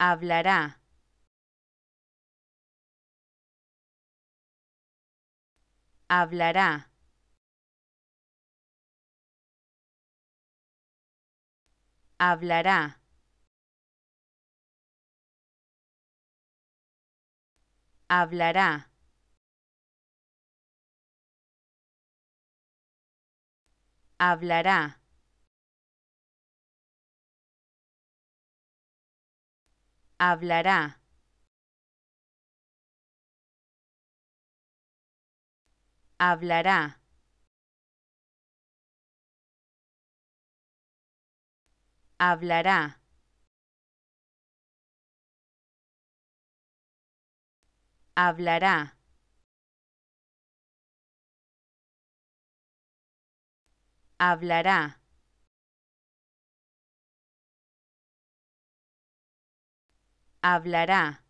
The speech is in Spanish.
hablará. Hablará. Hablará. Hablará. Hablará. hablará. Hablará. Hablará. Hablará. Hablará. hablará